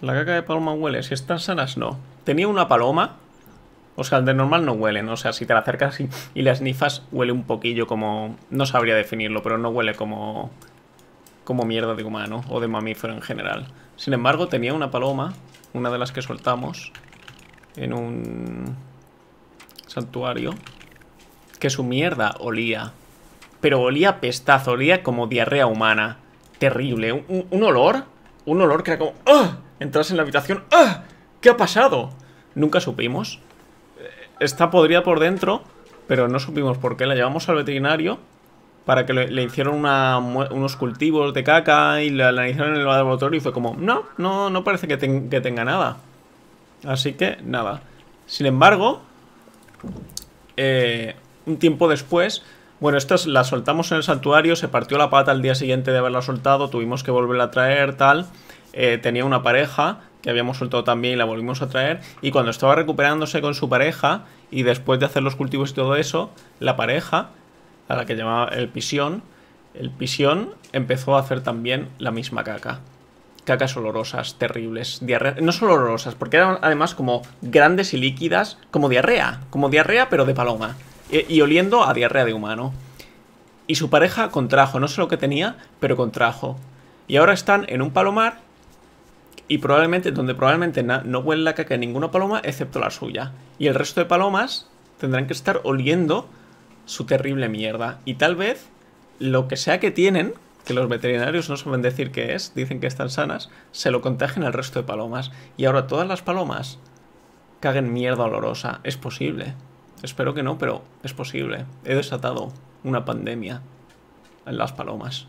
La caca de paloma huele, si están sanas no. Tenía una paloma, o sea, de normal no huelen, o sea, si te la acercas y, las nifas huele un poquillo como... No sabría definirlo, pero no huele como... Como mierda de humano o de mamífero en general. Sin embargo, tenía una paloma, una de las que soltamos, en un santuario, que su mierda olía. Pero olía pestazo, olía como diarrea humana. Terrible. Un, olor, un olor que era como... ¡ah! Entras en la habitación. ¡Ah! ¿Qué ha pasado? Nunca supimos. Eh, está podrida por dentro, pero no supimos por qué. La llevamos al veterinario para que le, hicieron unos cultivos de caca y la hicieron en el laboratorio y fue como, no, no, no parece que, tenga nada. Así que, nada. Sin embargo, eh, un tiempo después, bueno, esta la soltamos en el santuario, se partió la pata al día siguiente de haberla soltado, tuvimos que volverla a traer, tal... Eh, tenía una pareja que habíamos soltado también y la volvimos a traer. Y cuando estaba recuperándose con su pareja y después de hacer los cultivos y todo eso, la pareja, a la que llamaba el pisión, el pisión empezó a hacer también la misma caca. Cacas olorosas, terribles, No solo olorosas, porque eran además como grandes y líquidas, como diarrea, como diarrea pero de paloma. y, y oliendo a diarrea de humano. Y su pareja contrajo, no sé lo que tenía, pero contrajo. Y ahora están en un palomar y probablemente, donde probablemente no huele la caca de ninguna paloma excepto la suya. Y el resto de palomas tendrán que estar oliendo su terrible mierda. Y tal vez lo que sea que tienen, que los veterinarios no saben decir qué es, dicen que están sanas, se lo contagien al resto de palomas. Y ahora todas las palomas caguen mierda olorosa. Es posible. Espero que no, pero es posible. He desatado una pandemia en las palomas.